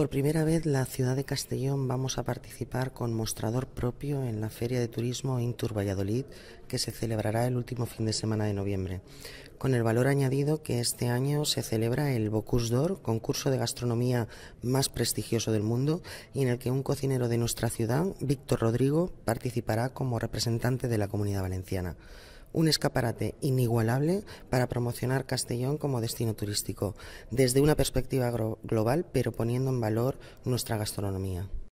Por primera vez, la ciudad de Castellón vamos a participar con mostrador propio en la Feria de Turismo Intur Valladolid, que se celebrará el último fin de semana de noviembre, con el valor añadido que este año se celebra el Bocuse d'Or, concurso de gastronomía más prestigioso del mundo, y en el que un cocinero de nuestra ciudad, Víctor Rodrigo, participará como representante de la comunidad valenciana un escaparate inigualable para promocionar Castellón como destino turístico, desde una perspectiva global, pero poniendo en valor nuestra gastronomía.